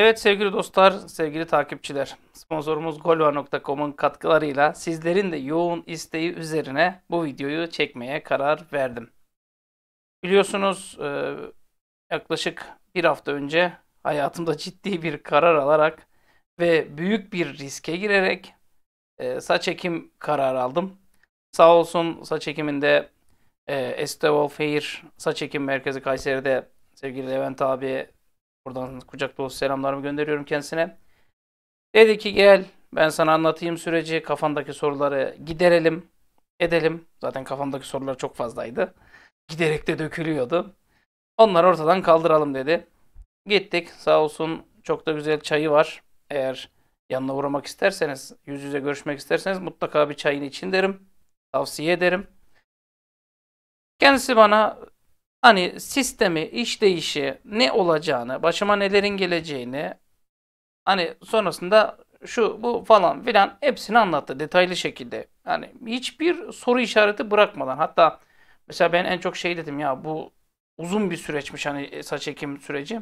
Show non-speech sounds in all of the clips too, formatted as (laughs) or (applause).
Evet sevgili dostlar, sevgili takipçiler. Sponsorumuz golva.com'un katkılarıyla sizlerin de yoğun isteği üzerine bu videoyu çekmeye karar verdim. Biliyorsunuz e, yaklaşık bir hafta önce hayatımda ciddi bir karar alarak ve büyük bir riske girerek e, saç ekim kararı aldım. Sağ olsun saç ekiminde e, Estevol Fair Saç Ekim Merkezi Kayseri'de sevgili Levent abiye. Buradan kucak dolusu selamlarımı gönderiyorum kendisine. Dedi ki gel ben sana anlatayım süreci, kafandaki soruları giderelim, edelim. Zaten kafamdaki sorular çok fazlaydı. Giderek de dökülüyordu. Onları ortadan kaldıralım dedi. Gittik sağ olsun çok da güzel çayı var. Eğer yanına uğramak isterseniz, yüz yüze görüşmek isterseniz mutlaka bir çayın için derim. Tavsiye ederim. Kendisi bana hani sistemi, işleyişi, ne olacağını, başıma nelerin geleceğini, hani sonrasında şu bu falan filan hepsini anlattı detaylı şekilde. hani hiçbir soru işareti bırakmadan hatta mesela ben en çok şey dedim ya bu uzun bir süreçmiş hani e, saç ekim süreci.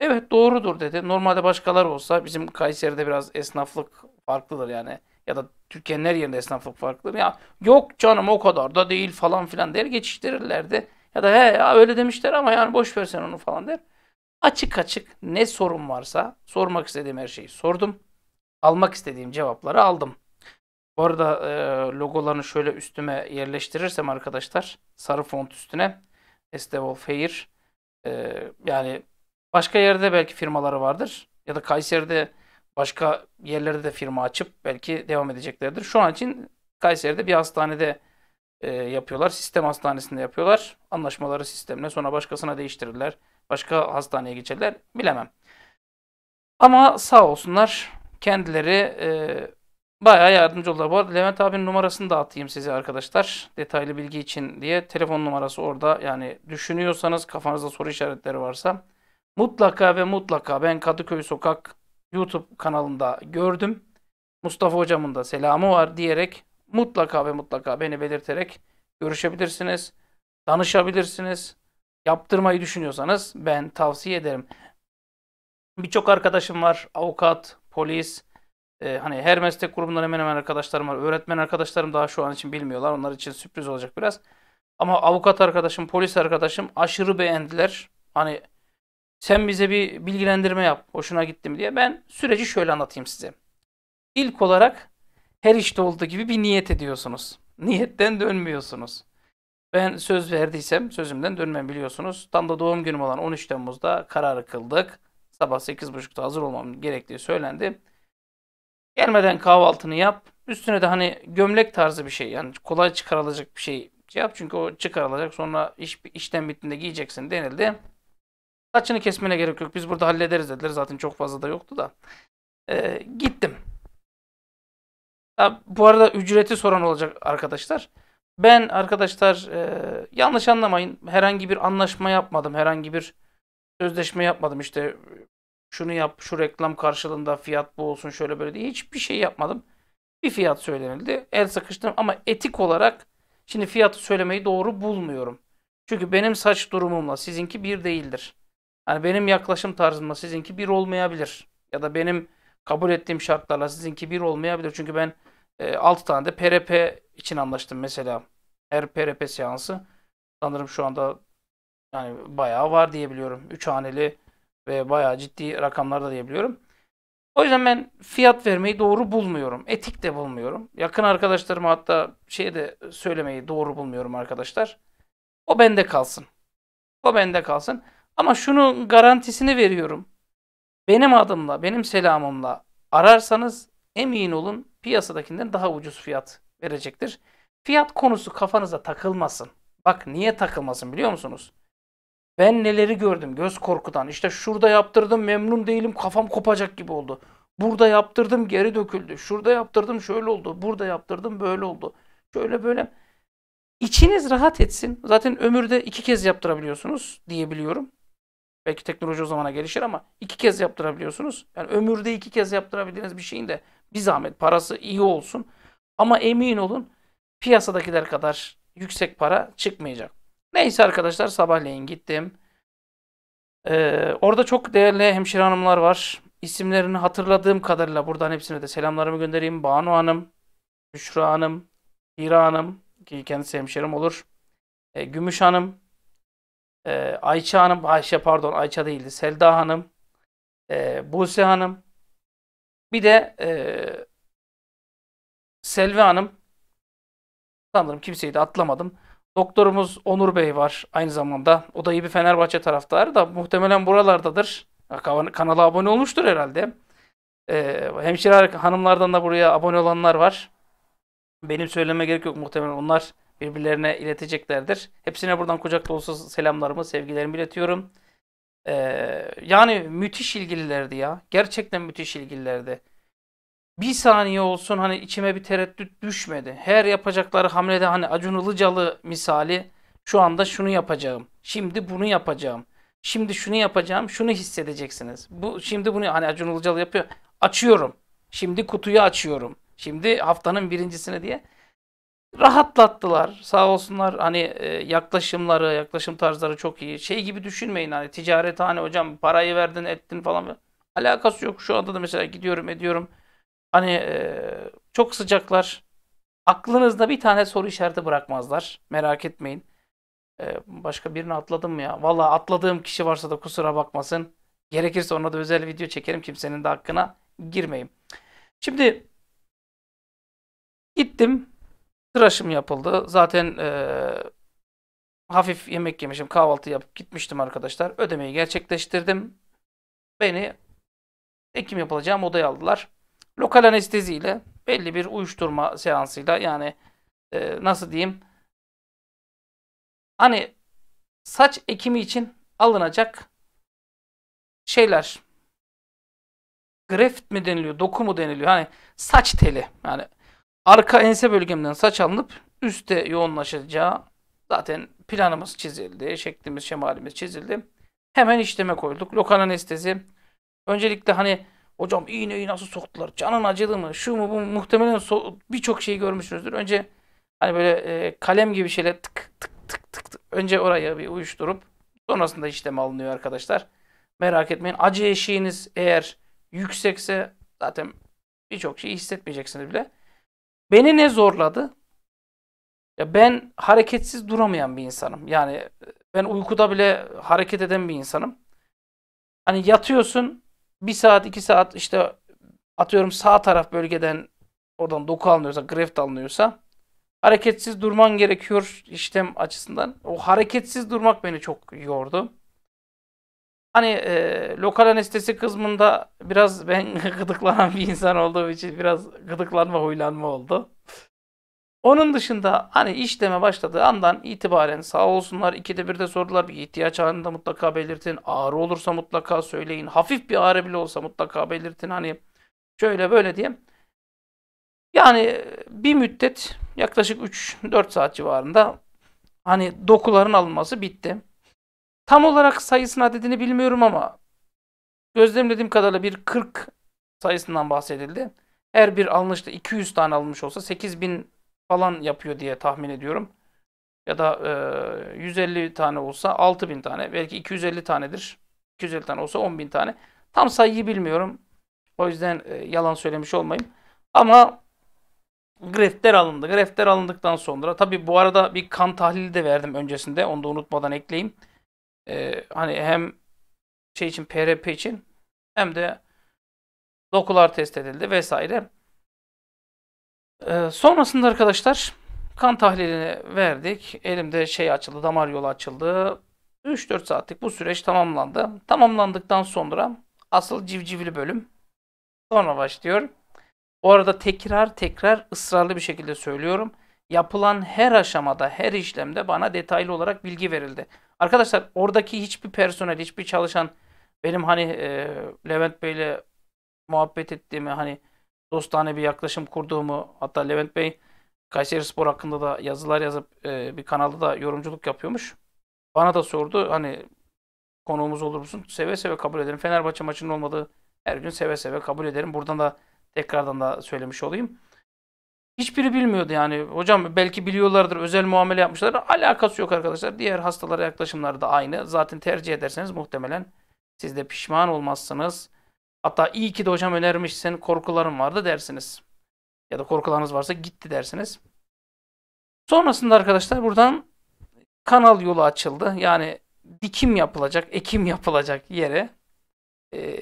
Evet doğrudur dedi. Normalde başkalar olsa bizim Kayseri'de biraz esnaflık farklıdır yani. Ya da Türkiye'nin her yerinde esnaflık farklıdır. Ya yok canım o kadar da değil falan filan der geçiştirirlerdi. Ya da he ya öyle demişler ama yani boş versen onu falan der. Açık açık ne sorun varsa sormak istediğim her şeyi sordum. Almak istediğim cevapları aldım. Bu arada e, logolarını şöyle üstüme yerleştirirsem arkadaşlar sarı font üstüne Estevol Fair e, yani başka yerde belki firmaları vardır ya da Kayseri'de başka yerlerde de firma açıp belki devam edeceklerdir. Şu an için Kayseri'de bir hastanede e, yapıyorlar. Sistem hastanesinde yapıyorlar. Anlaşmaları sistemle sonra başkasına değiştirirler. Başka hastaneye geçerler. Bilemem. Ama sağ olsunlar kendileri e, bayağı yardımcı oldular. Bu arada Levent abinin numarasını da atayım size arkadaşlar. Detaylı bilgi için diye. Telefon numarası orada. Yani düşünüyorsanız kafanızda soru işaretleri varsa mutlaka ve mutlaka ben Kadıköy Sokak YouTube kanalında gördüm. Mustafa hocamın da selamı var diyerek mutlaka ve mutlaka beni belirterek görüşebilirsiniz. Danışabilirsiniz. Yaptırmayı düşünüyorsanız ben tavsiye ederim. Birçok arkadaşım var. Avukat, polis, e, hani her meslek grubundan hemen hemen arkadaşlarım var. Öğretmen arkadaşlarım daha şu an için bilmiyorlar. Onlar için sürpriz olacak biraz. Ama avukat arkadaşım, polis arkadaşım aşırı beğendiler. Hani sen bize bir bilgilendirme yap, hoşuna gitti mi diye. Ben süreci şöyle anlatayım size. İlk olarak her işte olduğu gibi bir niyet ediyorsunuz. Niyetten dönmüyorsunuz. Ben söz verdiysem sözümden dönmem biliyorsunuz. Tam da doğum günüm olan 13 Temmuz'da kararı kıldık. Sabah 8.30'da hazır olmam gerektiği söylendi. Gelmeden kahvaltını yap. Üstüne de hani gömlek tarzı bir şey yani kolay çıkarılacak bir şey yap. Çünkü o çıkarılacak sonra iş, işten bittiğinde giyeceksin denildi. Saçını kesmene gerek yok biz burada hallederiz dediler zaten çok fazla da yoktu da. Ee, gittim. Ha, bu arada ücreti soran olacak arkadaşlar. Ben arkadaşlar e, yanlış anlamayın. Herhangi bir anlaşma yapmadım. Herhangi bir sözleşme yapmadım. İşte şunu yap, şu reklam karşılığında fiyat bu olsun şöyle böyle diye. Hiçbir şey yapmadım. Bir fiyat söylenildi. El sıkıştım ama etik olarak şimdi fiyatı söylemeyi doğru bulmuyorum. Çünkü benim saç durumumla sizinki bir değildir. Yani benim yaklaşım tarzımla sizinki bir olmayabilir. Ya da benim kabul ettiğim şartlarla sizinki bir olmayabilir. Çünkü ben e, 6 tane de PRP için anlaştım mesela. Her PRP seansı sanırım şu anda yani bayağı var diyebiliyorum. 3 haneli ve bayağı ciddi rakamlarda diyebiliyorum. O yüzden ben fiyat vermeyi doğru bulmuyorum. Etik de bulmuyorum. Yakın arkadaşlarıma hatta şey de söylemeyi doğru bulmuyorum arkadaşlar. O bende kalsın. O bende kalsın. Ama şunun garantisini veriyorum. Benim adımla, benim selamımla ararsanız emin olun piyasadakinden daha ucuz fiyat verecektir. Fiyat konusu kafanıza takılmasın. Bak niye takılmasın biliyor musunuz? Ben neleri gördüm göz korkudan. İşte şurada yaptırdım memnun değilim kafam kopacak gibi oldu. Burada yaptırdım geri döküldü. Şurada yaptırdım şöyle oldu. Burada yaptırdım böyle oldu. Şöyle böyle. İçiniz rahat etsin. Zaten ömürde iki kez yaptırabiliyorsunuz diyebiliyorum. Belki teknoloji o zamana gelişir ama iki kez yaptırabiliyorsunuz. Yani ömürde iki kez yaptırabildiğiniz bir şeyin de bir zahmet parası iyi olsun. Ama emin olun piyasadakiler kadar yüksek para çıkmayacak. Neyse arkadaşlar sabahleyin gittim. Ee, orada çok değerli hemşire hanımlar var. İsimlerini hatırladığım kadarıyla buradan hepsine de selamlarımı göndereyim. Banu Hanım, Büşra Hanım, Hira Hanım ki kendisi hemşerim olur. E, Gümüş Hanım, e, Ayça Hanım, Ayşe pardon Ayça değildi. Selda Hanım, e, Buse Hanım, bir de e, Selvi Hanım sanırım kimseyi de atlamadım. Doktorumuz Onur Bey var aynı zamanda. O da iyi bir Fenerbahçe taraftarı da muhtemelen buralardadır. Kanala abone olmuştur herhalde. Ee, hemşire hanımlardan da buraya abone olanlar var. Benim söyleme gerek yok muhtemelen onlar birbirlerine ileteceklerdir. Hepsine buradan kucak dolusu selamlarımı, sevgilerimi iletiyorum. Ee, yani müthiş ilgililerdi ya. Gerçekten müthiş ilgililerdi. Bir saniye olsun hani içime bir tereddüt düşmedi. Her yapacakları hamlede hani Acun Ilıcalı misali şu anda şunu yapacağım. Şimdi bunu yapacağım. Şimdi şunu yapacağım. Şunu hissedeceksiniz. Bu şimdi bunu hani Acun Ilıcalı yapıyor. Açıyorum. Şimdi kutuyu açıyorum. Şimdi haftanın birincisini diye rahatlattılar. Sağ olsunlar hani e, yaklaşımları, yaklaşım tarzları çok iyi. Şey gibi düşünmeyin hani ticaret hani hocam parayı verdin ettin falan. Alakası yok. Şu anda da mesela gidiyorum ediyorum. Hani e, çok sıcaklar. Aklınızda bir tane soru işareti bırakmazlar. Merak etmeyin. E, başka birini atladım mı ya? Valla atladığım kişi varsa da kusura bakmasın. Gerekirse ona da özel video çekerim. Kimsenin de hakkına girmeyeyim. Şimdi gittim tıraşım yapıldı. Zaten e, hafif yemek yemişim. Kahvaltı yapıp gitmiştim arkadaşlar. Ödemeyi gerçekleştirdim. Beni ekim yapılacağım odaya aldılar. Lokal anesteziyle belli bir uyuşturma seansıyla yani e, nasıl diyeyim hani saç ekimi için alınacak şeyler graft mi deniliyor doku mu deniliyor hani saç teli yani arka ense bölgemden saç alınıp üste yoğunlaşacağı zaten planımız çizildi. Şeklimiz, şemalimiz çizildi. Hemen işleme koyduk. Lokal anestezi. Öncelikle hani hocam iğneyi nasıl soktular? Canın acıdı mı? Şu mu bu mu? Muhtemelen so birçok şey görmüşsünüzdür. Önce hani böyle e, kalem gibi şeyle tık tık tık tık tık. Önce oraya bir uyuşturup sonrasında işleme alınıyor arkadaşlar. Merak etmeyin. Acı eşiğiniz eğer yüksekse zaten birçok şeyi hissetmeyeceksiniz bile. Beni ne zorladı? Ya ben hareketsiz duramayan bir insanım. Yani e, ben uykuda bile hareket eden bir insanım. Hani yatıyorsun bir saat iki saat işte atıyorum sağ taraf bölgeden oradan doku alınıyorsa greft alınıyorsa hareketsiz durman gerekiyor işlem açısından. O hareketsiz durmak beni çok yordu. Hani e, lokal anestezi kısmında biraz ben (laughs) gıdıklanan bir insan olduğum için biraz gıdıklanma huylanma oldu. Onun dışında hani işleme başladığı andan itibaren sağ olsunlar ikide bir de sordular bir ihtiyaç anında mutlaka belirtin. Ağrı olursa mutlaka söyleyin. Hafif bir ağrı bile olsa mutlaka belirtin. Hani şöyle böyle diye. Yani bir müddet yaklaşık 3-4 saat civarında hani dokuların alınması bitti. Tam olarak sayısına dediğini bilmiyorum ama gözlemlediğim kadarıyla bir 40 sayısından bahsedildi. Her bir alınışta 200 tane alınmış olsa 8000 falan yapıyor diye tahmin ediyorum. Ya da e, 150 tane olsa 6000 tane. Belki 250 tanedir. 250 tane olsa 10.000 tane. Tam sayıyı bilmiyorum. O yüzden e, yalan söylemiş olmayayım. Ama grefter alındı. Grefter alındıktan sonra tabi bu arada bir kan tahlili de verdim öncesinde. Onu da unutmadan ekleyeyim e, hani hem şey için PRP için hem de dokular test edildi vesaire. E, sonrasında arkadaşlar kan tahlilini verdik. Elimde şey açıldı, damar yolu açıldı. 3-4 saatlik bu süreç tamamlandı. Tamamlandıktan sonra asıl civcivli bölüm sonra başlıyor. Bu arada tekrar tekrar ısrarlı bir şekilde söylüyorum yapılan her aşamada, her işlemde bana detaylı olarak bilgi verildi. Arkadaşlar oradaki hiçbir personel, hiçbir çalışan benim hani e, Levent Bey'le muhabbet ettiğimi, hani dostane bir yaklaşım kurduğumu, hatta Levent Bey Kayseri Spor hakkında da yazılar yazıp e, bir kanalda da yorumculuk yapıyormuş. Bana da sordu hani konuğumuz olur musun? Seve seve kabul ederim. Fenerbahçe maçının olmadığı her gün seve seve kabul ederim. Buradan da tekrardan da söylemiş olayım. Hiçbiri bilmiyordu yani. Hocam belki biliyorlardır, özel muamele yapmışlar. Alakası yok arkadaşlar. Diğer hastalara yaklaşımları da aynı. Zaten tercih ederseniz muhtemelen siz de pişman olmazsınız. Hatta iyi ki de hocam önermişsin, korkularım vardı dersiniz. Ya da korkularınız varsa gitti dersiniz. Sonrasında arkadaşlar buradan kanal yolu açıldı. Yani dikim yapılacak, ekim yapılacak yere e,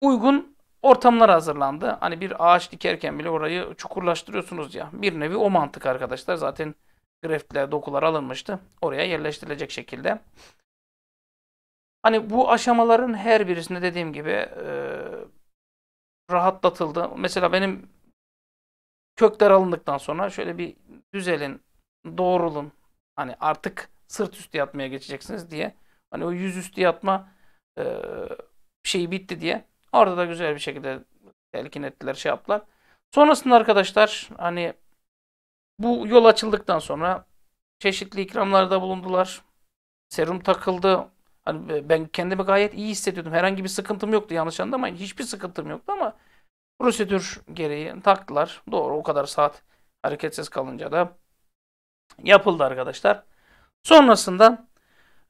uygun ortamlar hazırlandı. Hani bir ağaç dikerken bile orayı çukurlaştırıyorsunuz ya. Bir nevi o mantık arkadaşlar. Zaten greftler, dokular alınmıştı. Oraya yerleştirilecek şekilde. Hani bu aşamaların her birisinde dediğim gibi e, rahatlatıldı. Mesela benim kökler alındıktan sonra şöyle bir düzelin, doğrulun. Hani artık sırt üstü yatmaya geçeceksiniz diye. Hani o yüz üstü yatma e, şeyi bitti diye Orada da güzel bir şekilde telkin ettiler, şey yaptılar. Sonrasında arkadaşlar hani bu yol açıldıktan sonra çeşitli ikramlarda bulundular. Serum takıldı. Hani ben kendimi gayet iyi hissediyordum. Herhangi bir sıkıntım yoktu yanlış anlamayın. Hiçbir sıkıntım yoktu ama prosedür gereği taktılar. Doğru o kadar saat hareketsiz kalınca da yapıldı arkadaşlar. Sonrasında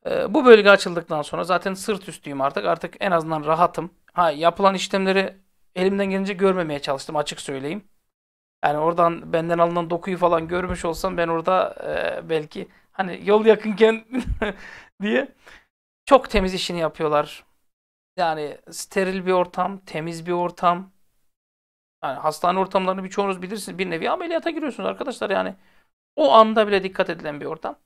e, bu bölge açıldıktan sonra zaten sırt üstüyüm artık. Artık en azından rahatım ha, yapılan işlemleri elimden gelince görmemeye çalıştım açık söyleyeyim. Yani oradan benden alınan dokuyu falan görmüş olsam ben orada e, belki hani yol yakınken (laughs) diye çok temiz işini yapıyorlar. Yani steril bir ortam, temiz bir ortam. Yani hastane ortamlarını birçoğunuz bilirsiniz. Bir nevi ameliyata giriyorsunuz arkadaşlar yani. O anda bile dikkat edilen bir ortam.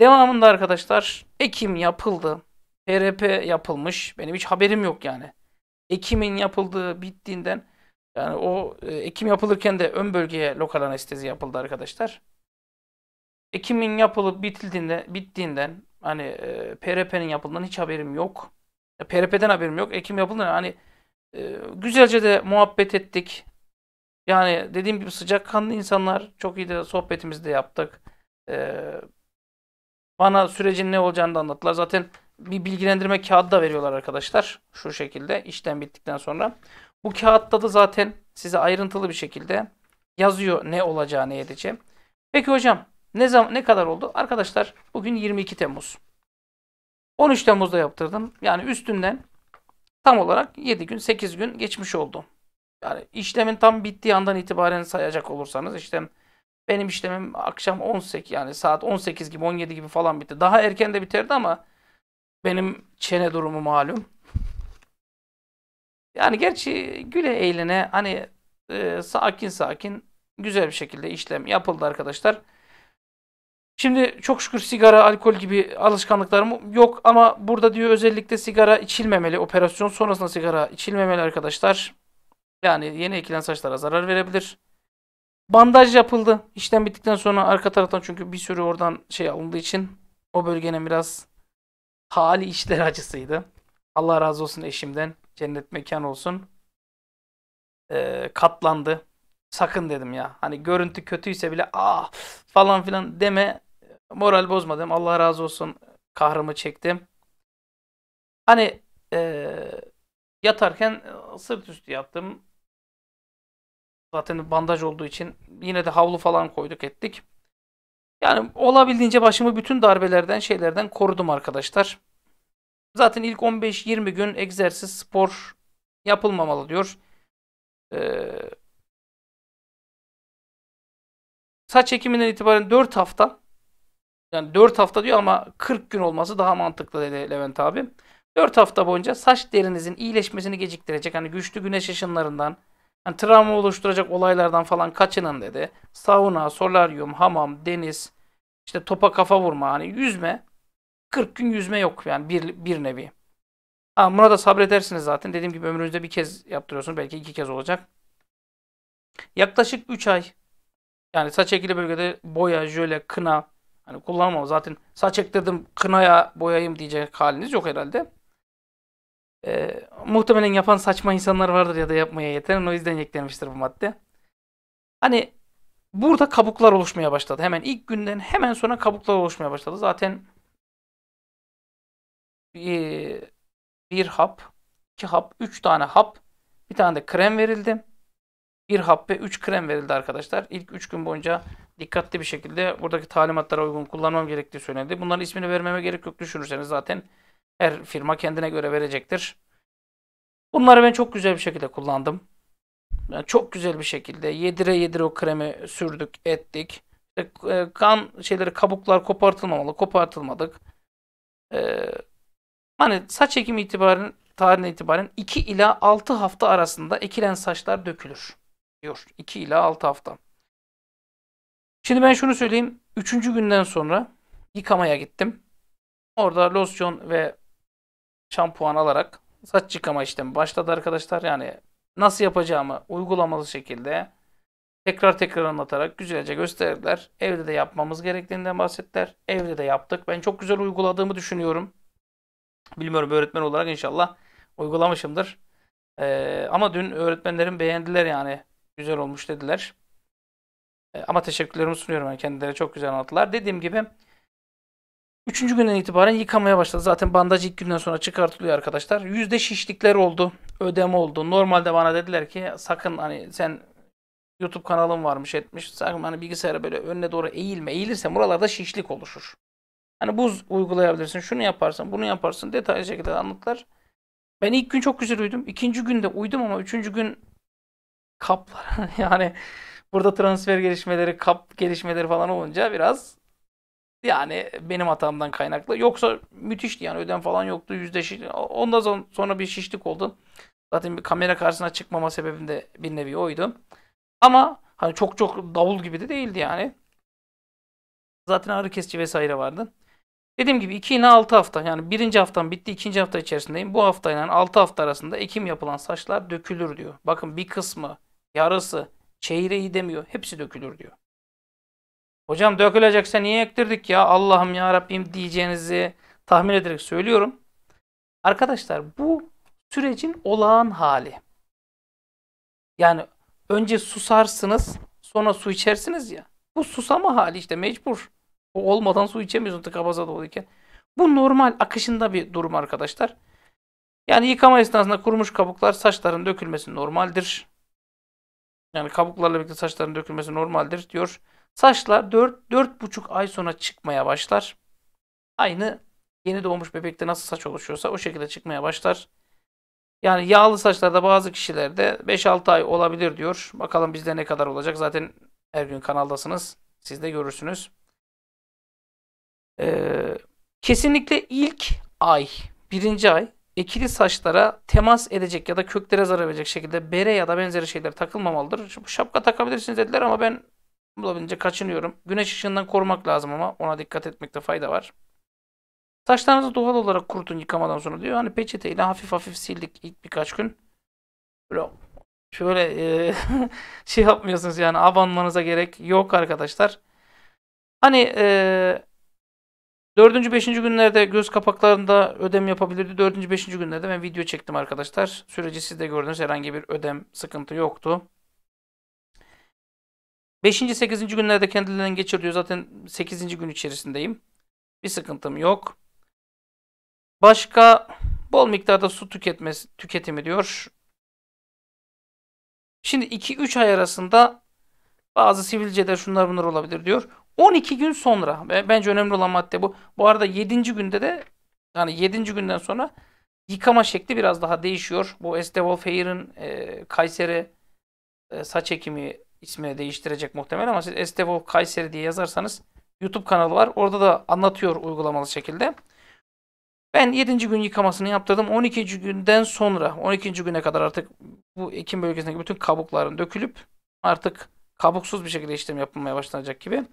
Devamında arkadaşlar ekim yapıldı. PRP yapılmış. Benim hiç haberim yok yani. Ekim'in yapıldığı bittiğinden yani o e, ekim yapılırken de ön bölgeye lokal anestezi yapıldı arkadaşlar. Ekimin yapılıp bitildiğinde bittiğinden hani e, PRP'nin yapıldığından hiç haberim yok. E, PRP'den haberim yok. Ekim yapıldı hani e, güzelce de muhabbet ettik. Yani dediğim gibi sıcakkanlı insanlar çok iyi de sohbetimizi de yaptık. E, bana sürecin ne olacağını da anlattılar. Zaten bir bilgilendirme kağıdı da veriyorlar arkadaşlar. Şu şekilde işlem bittikten sonra. Bu kağıtta da zaten size ayrıntılı bir şekilde yazıyor ne olacağı ne edeceği. Peki hocam ne zaman ne kadar oldu? Arkadaşlar bugün 22 Temmuz. 13 Temmuz'da yaptırdım. Yani üstünden tam olarak 7 gün 8 gün geçmiş oldu. Yani işlemin tam bittiği andan itibaren sayacak olursanız işte benim işlemim akşam 18 yani saat 18 gibi 17 gibi falan bitti. Daha erken de biterdi ama benim çene durumu malum. Yani gerçi güle eğlene hani e, sakin sakin güzel bir şekilde işlem yapıldı arkadaşlar. Şimdi çok şükür sigara, alkol gibi alışkanlıklarım yok ama burada diyor özellikle sigara içilmemeli. Operasyon sonrasında sigara içilmemeli arkadaşlar. Yani yeni ekilen saçlara zarar verebilir. Bandaj yapıldı. İşlem bittikten sonra arka taraftan çünkü bir sürü oradan şey alındığı için o bölgenin biraz hali işler acısıydı. Allah razı olsun eşimden. Cennet mekan olsun. Ee, katlandı. Sakın dedim ya. Hani görüntü kötüyse bile ah falan filan deme. Moral bozmadım. Allah razı olsun. Kahrımı çektim. Hani e, yatarken sırt üstü yattım. Zaten bandaj olduğu için yine de havlu falan koyduk ettik. Yani olabildiğince başımı bütün darbelerden şeylerden korudum arkadaşlar. Zaten ilk 15-20 gün egzersiz spor yapılmamalı diyor. Ee, saç ekiminden itibaren 4 hafta yani 4 hafta diyor ama 40 gün olması daha mantıklı dedi Levent abi. 4 hafta boyunca saç derinizin iyileşmesini geciktirecek hani güçlü güneş ışınlarından yani travma oluşturacak olaylardan falan kaçının dedi. Sauna, solaryum, hamam, deniz, işte topa kafa vurma hani yüzme. 40 gün yüzme yok yani bir, bir nevi. Ha, buna da sabredersiniz zaten. Dediğim gibi ömrünüzde bir kez yaptırıyorsunuz. Belki iki kez olacak. Yaklaşık 3 ay yani saç ekili bölgede boya, jöle, kına hani kullanmam. Zaten saç ektirdim kınaya boyayım diyecek haliniz yok herhalde. E, muhtemelen yapan saçma insanlar vardır ya da yapmaya yeteren o yüzden eklenmiştir bu madde. Hani burada kabuklar oluşmaya başladı. Hemen ilk günden hemen sonra kabuklar oluşmaya başladı. Zaten bir, bir hap, iki hap, üç tane hap, bir tane de krem verildi. Bir hap ve üç krem verildi arkadaşlar. İlk üç gün boyunca dikkatli bir şekilde buradaki talimatlara uygun kullanmam gerektiği söylendi. Bunların ismini vermeme gerek yok düşünürseniz zaten her firma kendine göre verecektir. Bunları ben çok güzel bir şekilde kullandım. Yani çok güzel bir şekilde yedire yedire o kremi sürdük, ettik. E, kan şeyleri kabuklar kopartılmamalı, kopartılmadık. E, hani saç ekimi itibaren tarihine itibaren 2 ila 6 hafta arasında ekilen saçlar dökülür diyor. 2 ila 6 hafta. Şimdi ben şunu söyleyeyim. Üçüncü günden sonra yıkamaya gittim. Orada losyon ve şampuan alarak saç yıkama işlemi başladı arkadaşlar. Yani nasıl yapacağımı uygulamalı şekilde tekrar tekrar anlatarak güzelce gösterdiler. Evde de yapmamız gerektiğinden bahsettiler. Evde de yaptık. Ben çok güzel uyguladığımı düşünüyorum. Bilmiyorum öğretmen olarak inşallah uygulamışımdır. Ee, ama dün öğretmenlerim beğendiler yani. Güzel olmuş dediler. Ee, ama teşekkürlerimi sunuyorum. Yani kendileri çok güzel anlattılar. Dediğim gibi Üçüncü günden itibaren yıkamaya başladı. Zaten bandaj ilk günden sonra çıkartılıyor arkadaşlar. Yüzde şişlikler oldu. ödem oldu. Normalde bana dediler ki sakın hani sen YouTube kanalın varmış etmiş. Sakın hani bilgisayara böyle önüne doğru eğilme. eğilirse buralarda şişlik oluşur. Hani buz uygulayabilirsin. Şunu yaparsın, bunu yaparsın. Detaylı şekilde anlattılar. Ben ilk gün çok güzel uyudum. İkinci günde uyudum ama üçüncü gün kaplar (laughs) yani burada transfer gelişmeleri, kap gelişmeleri falan olunca biraz yani benim hatamdan kaynaklı. Yoksa müthişti yani ödem falan yoktu. Yüzde Ondan sonra bir şişlik oldu. Zaten bir kamera karşısına çıkmama sebebim de bir nevi oydu. Ama hani çok çok davul gibi de değildi yani. Zaten ağrı kesici vesaire vardı. Dediğim gibi 2 ile 6 hafta yani birinci haftam bitti ikinci hafta içerisindeyim. Bu haftayla ile 6 hafta arasında ekim yapılan saçlar dökülür diyor. Bakın bir kısmı, yarısı, çeyreği demiyor. Hepsi dökülür diyor. Hocam dökülecekse niye ektirdik ya Allah'ım ya Rabbim diyeceğinizi tahmin ederek söylüyorum. Arkadaşlar bu sürecin olağan hali. Yani önce susarsınız sonra su içersiniz ya. Bu susama hali işte mecbur. O olmadan su içemiyorsun tıkabaza doluyken. Bu normal akışında bir durum arkadaşlar. Yani yıkama esnasında kurumuş kabuklar saçların dökülmesi normaldir. Yani kabuklarla birlikte saçların dökülmesi normaldir diyor. Saçlar 4-4,5 ay sonra çıkmaya başlar. Aynı yeni doğmuş bebekte nasıl saç oluşuyorsa o şekilde çıkmaya başlar. Yani yağlı saçlarda bazı kişilerde 5-6 ay olabilir diyor. Bakalım bizde ne kadar olacak. Zaten her gün kanaldasınız. Siz de görürsünüz. Ee, kesinlikle ilk ay, birinci ay ekili saçlara temas edecek ya da köklere zarar verecek şekilde bere ya da benzeri şeyler takılmamalıdır. Şapka takabilirsiniz dediler ama ben olabildiğince kaçınıyorum. Güneş ışığından korumak lazım ama ona dikkat etmekte fayda var. Saçlarınızı doğal olarak kurutun yıkamadan sonra diyor. Hani peçeteyle hafif hafif sildik ilk birkaç gün. Böyle şöyle e, (laughs) şey yapmıyorsunuz yani abanmanıza gerek yok arkadaşlar. Hani e, 4. 5. günlerde göz kapaklarında ödem yapabilirdi. 4. 5. günlerde ben video çektim arkadaşlar. Süreci siz de gördünüz. Herhangi bir ödem sıkıntı yoktu. 5. 8. günlerde kendilerinden geçir Zaten 8. gün içerisindeyim. Bir sıkıntım yok. Başka bol miktarda su tüketmesi, tüketimi diyor. Şimdi 2-3 ay arasında bazı sivilceler şunlar bunlar olabilir diyor. 12 gün sonra bence önemli olan madde bu. Bu arada 7. günde de yani 7. günden sonra yıkama şekli biraz daha değişiyor. Bu Estevol Fair'in e, Kayseri e, saç ekimi ismini değiştirecek muhtemelen ama siz Estevo Kayseri diye yazarsanız YouTube kanalı var. Orada da anlatıyor uygulamalı şekilde. Ben 7. gün yıkamasını yaptırdım. 12. günden sonra 12. güne kadar artık bu ekim bölgesindeki bütün kabukların dökülüp artık kabuksuz bir şekilde işlem yapılmaya başlanacak gibi.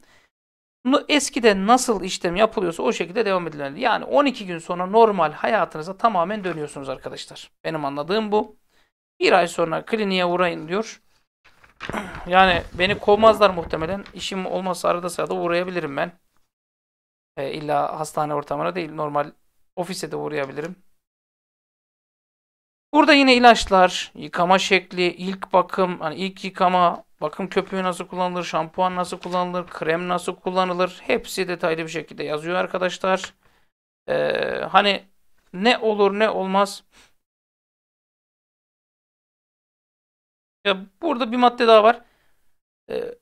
Bunu eskiden nasıl işlem yapılıyorsa o şekilde devam edilmeli. Yani 12 gün sonra normal hayatınıza tamamen dönüyorsunuz arkadaşlar. Benim anladığım bu. Bir ay sonra kliniğe uğrayın diyor. Yani beni kovmazlar muhtemelen. İşim olmazsa arada sırada uğrayabilirim ben. E, illa hastane ortamına değil. Normal ofise de uğrayabilirim. Burada yine ilaçlar, yıkama şekli, ilk bakım, hani ilk yıkama, bakım köpüğü nasıl kullanılır, şampuan nasıl kullanılır, krem nasıl kullanılır. Hepsi detaylı bir şekilde yazıyor arkadaşlar. Ee, hani ne olur ne olmaz. Ya burada bir madde daha var. Ee,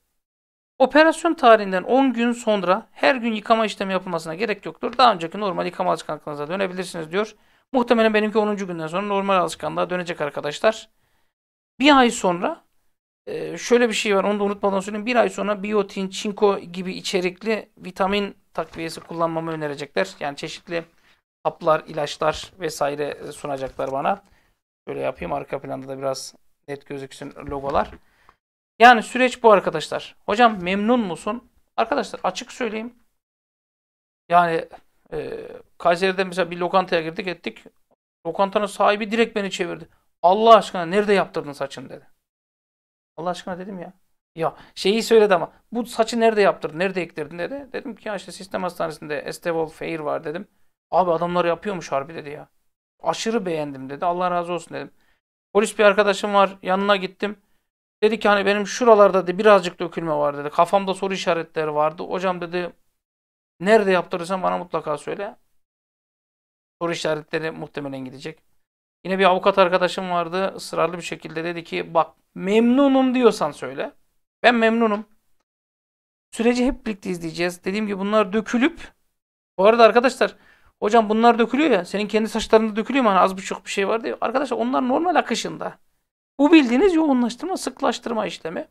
operasyon tarihinden 10 gün sonra her gün yıkama işlemi yapılmasına gerek yoktur. Daha önceki normal yıkama alışkanlığınıza dönebilirsiniz diyor. Muhtemelen benimki 10. günden sonra normal alışkanlığa dönecek arkadaşlar. Bir ay sonra e, şöyle bir şey var onu da unutmadan söyleyeyim. Bir ay sonra biyotin, çinko gibi içerikli vitamin takviyesi kullanmamı önerecekler. Yani çeşitli haplar, ilaçlar vesaire sunacaklar bana. Böyle yapayım arka planda da biraz net gözüksün logolar. Yani süreç bu arkadaşlar. Hocam memnun musun? Arkadaşlar açık söyleyeyim. Yani e, Kayseri'de mesela bir lokantaya girdik ettik. Lokantanın sahibi direkt beni çevirdi. Allah aşkına nerede yaptırdın saçını dedi. Allah aşkına dedim ya. Ya şeyi söyledi ama bu saçı nerede yaptırdın, nerede ektirdin dedi. Dedim ki ya işte sistem hastanesinde Estevol Fair var dedim. Abi adamlar yapıyormuş harbi dedi ya. Aşırı beğendim dedi. Allah razı olsun dedim. Polis bir arkadaşım var. Yanına gittim. Dedi ki hani benim şuralarda de birazcık dökülme var dedi. Kafamda soru işaretleri vardı. Hocam dedi nerede yaptırırsan bana mutlaka söyle. Soru işaretleri muhtemelen gidecek. Yine bir avukat arkadaşım vardı. ısrarlı bir şekilde dedi ki bak memnunum diyorsan söyle. Ben memnunum. Süreci hep birlikte izleyeceğiz. Dediğim gibi bunlar dökülüp bu arada arkadaşlar Hocam bunlar dökülüyor ya. Senin kendi saçlarında dökülüyor mu? Hani az buçuk bir şey var diyor Arkadaşlar onlar normal akışında. Bu bildiğiniz yoğunlaştırma, sıklaştırma işlemi.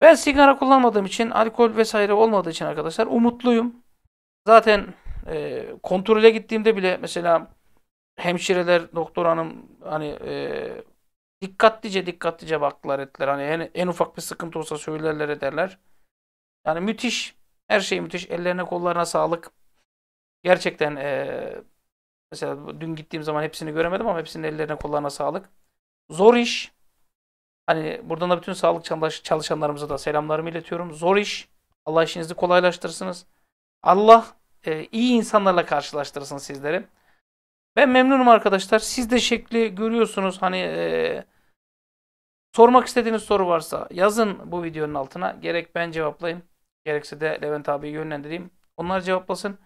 Ben sigara kullanmadığım için, alkol vesaire olmadığı için arkadaşlar umutluyum. Zaten e, kontrole gittiğimde bile mesela hemşireler, doktor hanım hani e, dikkatlice dikkatlice baktılar ettiler. Hani en, en ufak bir sıkıntı olsa söylerler ederler. Yani müthiş. Her şey müthiş. Ellerine kollarına sağlık. Gerçekten e, mesela dün gittiğim zaman hepsini göremedim ama hepsinin ellerine kollarına sağlık. Zor iş. Hani buradan da bütün sağlık çalışanlarımıza da selamlarımı iletiyorum. Zor iş. Allah işinizi kolaylaştırsınız. Allah e, iyi insanlarla karşılaştırsın sizleri. Ben memnunum arkadaşlar. Siz de şekli görüyorsunuz. Hani e, sormak istediğiniz soru varsa yazın bu videonun altına. Gerek ben cevaplayayım. Gerekse de Levent abi yönlendireyim. Onlar cevaplasın.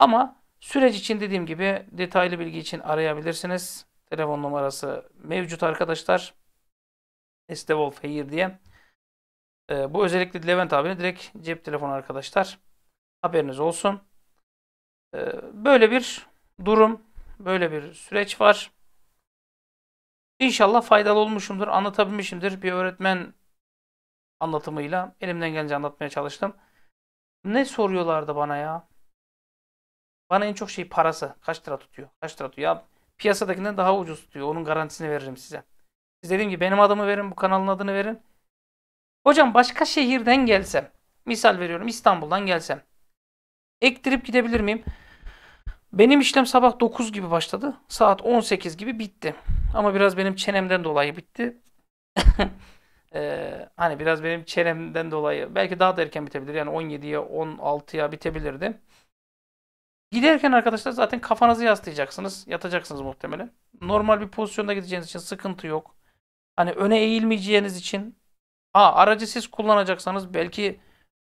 Ama süreç için dediğim gibi detaylı bilgi için arayabilirsiniz. Telefon numarası mevcut arkadaşlar. Estevol Feyir diye. Ee, bu özellikle Levent abine direkt cep telefonu arkadaşlar. Haberiniz olsun. Ee, böyle bir durum, böyle bir süreç var. İnşallah faydalı olmuşumdur, anlatabilmişimdir. Bir öğretmen anlatımıyla elimden gelince anlatmaya çalıştım. Ne soruyorlardı bana ya? Bana en çok şey parası. Kaç lira tutuyor? Kaç lira tutuyor? Ya piyasadakinden daha ucuz tutuyor. Onun garantisini veririm size. Siz dediğim gibi benim adımı verin, bu kanalın adını verin. Hocam başka şehirden gelsem, misal veriyorum İstanbul'dan gelsem. Ektirip gidebilir miyim? Benim işlem sabah 9 gibi başladı. Saat 18 gibi bitti. Ama biraz benim çenemden dolayı bitti. (laughs) ee, hani biraz benim çenemden dolayı belki daha da erken bitebilir. Yani 17'ye 16'ya bitebilirdi. Giderken arkadaşlar zaten kafanızı yaslayacaksınız. Yatacaksınız muhtemelen. Normal bir pozisyonda gideceğiniz için sıkıntı yok. Hani öne eğilmeyeceğiniz için ha aracı siz kullanacaksanız belki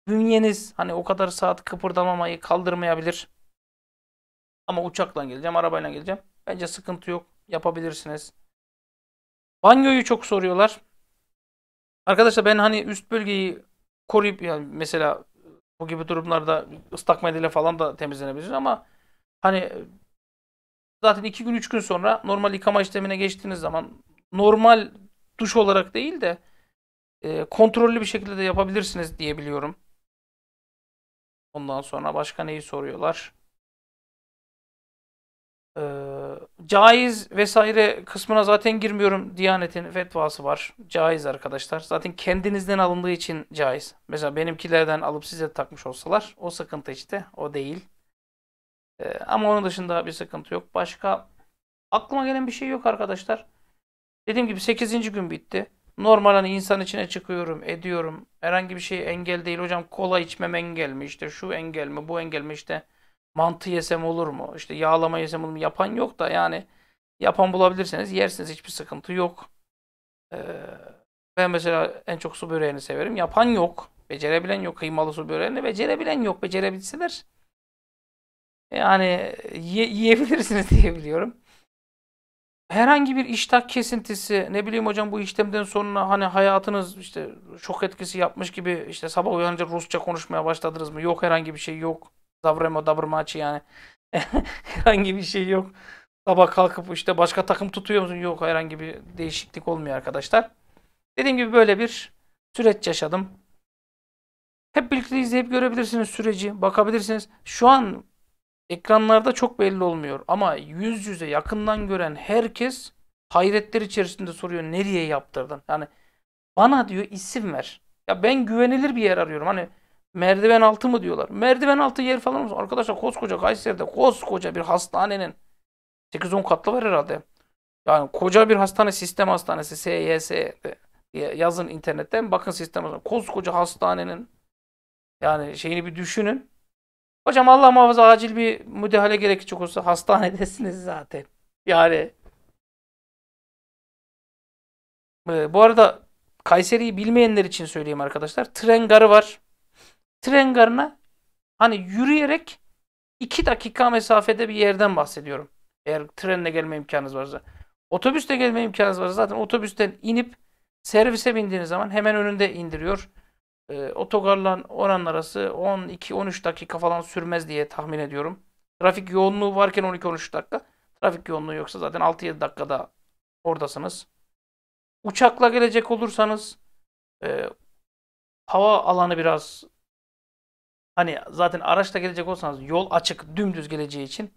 bünyeniz hani o kadar saat kıpırdamamayı kaldırmayabilir. Ama uçakla geleceğim, arabayla geleceğim. Bence sıkıntı yok. Yapabilirsiniz. Banyoyu çok soruyorlar. Arkadaşlar ben hani üst bölgeyi koruyup yani mesela bu gibi durumlarda ıslak mendille falan da temizlenebilir ama hani zaten iki gün üç gün sonra normal yıkama işlemine geçtiğiniz zaman normal duş olarak değil de e, kontrollü bir şekilde de yapabilirsiniz diyebiliyorum. Ondan sonra başka neyi soruyorlar? caiz vesaire kısmına zaten girmiyorum. Diyanetin fetvası var. Caiz arkadaşlar. Zaten kendinizden alındığı için caiz. Mesela benimkilerden alıp size takmış olsalar o sıkıntı işte. O değil. Ee, ama onun dışında bir sıkıntı yok. Başka aklıma gelen bir şey yok arkadaşlar. Dediğim gibi 8. gün bitti. Normal hani insan içine çıkıyorum, ediyorum. Herhangi bir şey engel değil. Hocam kola içmem engel mi işte şu engel mi bu engel mi işte mantı yesem olur mu? İşte yağlama yesem olur mu? Yapan yok da yani yapan bulabilirseniz yersiniz hiçbir sıkıntı yok. Ee, ben mesela en çok su böreğini severim. Yapan yok. Becerebilen yok. Kıymalı su böreğini becerebilen yok. Becerebilseler yani ye, yiyebilirsiniz (laughs) diye biliyorum. Herhangi bir iştah kesintisi ne bileyim hocam bu işlemden sonra hani hayatınız işte şok etkisi yapmış gibi işte sabah uyanınca Rusça konuşmaya başladınız mı? Yok herhangi bir şey yok. Zavremo Dabrmaçı yani. (laughs) herhangi bir şey yok. Sabah kalkıp işte başka takım tutuyor musun? Yok herhangi bir değişiklik olmuyor arkadaşlar. Dediğim gibi böyle bir süreç yaşadım. Hep birlikte izleyip görebilirsiniz süreci. Bakabilirsiniz. Şu an ekranlarda çok belli olmuyor. Ama yüz yüze yakından gören herkes hayretler içerisinde soruyor. Nereye yaptırdın? Yani bana diyor isim ver. Ya ben güvenilir bir yer arıyorum. Hani Merdiven altı mı diyorlar. Merdiven altı yer falan mı? Arkadaşlar koskoca Kayseri'de koskoca bir hastanenin 8-10 katlı var herhalde. Yani koca bir hastane sistem hastanesi SYS yazın internetten bakın sistem hastanesi. Koskoca hastanenin yani şeyini bir düşünün. Hocam Allah muhafaza acil bir müdahale gerekecek olsa hastanedesiniz zaten. Yani ee, bu arada Kayseri'yi bilmeyenler için söyleyeyim arkadaşlar. Tren garı var tren garına hani yürüyerek 2 dakika mesafede bir yerden bahsediyorum. Eğer trenle gelme imkanınız varsa. Otobüsle gelme imkanınız varsa zaten otobüsten inip servise bindiğiniz zaman hemen önünde indiriyor. E, ee, otogarla oran arası 12-13 dakika falan sürmez diye tahmin ediyorum. Trafik yoğunluğu varken 12-13 dakika. Trafik yoğunluğu yoksa zaten 6-7 dakikada oradasınız. Uçakla gelecek olursanız e, hava alanı biraz Hani zaten araçla gelecek olsanız yol açık dümdüz geleceği için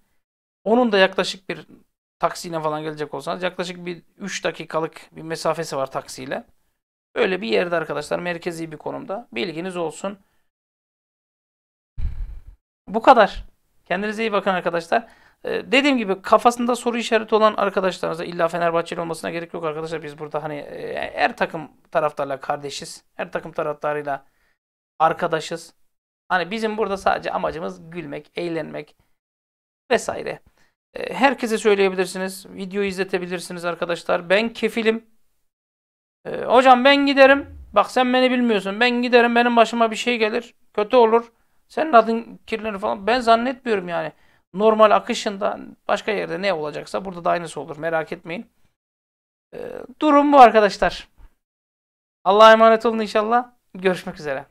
onun da yaklaşık bir taksiyle falan gelecek olsanız yaklaşık bir 3 dakikalık bir mesafesi var taksiyle. Böyle bir yerde arkadaşlar merkezi bir konumda. Bilginiz olsun. Bu kadar. Kendinize iyi bakın arkadaşlar. Ee, dediğim gibi kafasında soru işareti olan arkadaşlarınıza illa Fenerbahçeli olmasına gerek yok arkadaşlar. Biz burada hani e, her takım taraftarla kardeşiz. Her takım taraftarıyla arkadaşız. Hani bizim burada sadece amacımız gülmek, eğlenmek vesaire. Ee, herkese söyleyebilirsiniz. Videoyu izletebilirsiniz arkadaşlar. Ben kefilim. E, hocam ben giderim. Bak sen beni bilmiyorsun. Ben giderim benim başıma bir şey gelir. Kötü olur. Senin adın kirlenir falan. Ben zannetmiyorum yani. Normal akışında başka yerde ne olacaksa burada da aynısı olur. Merak etmeyin. Ee, durum bu arkadaşlar. Allah'a emanet olun inşallah. Görüşmek üzere.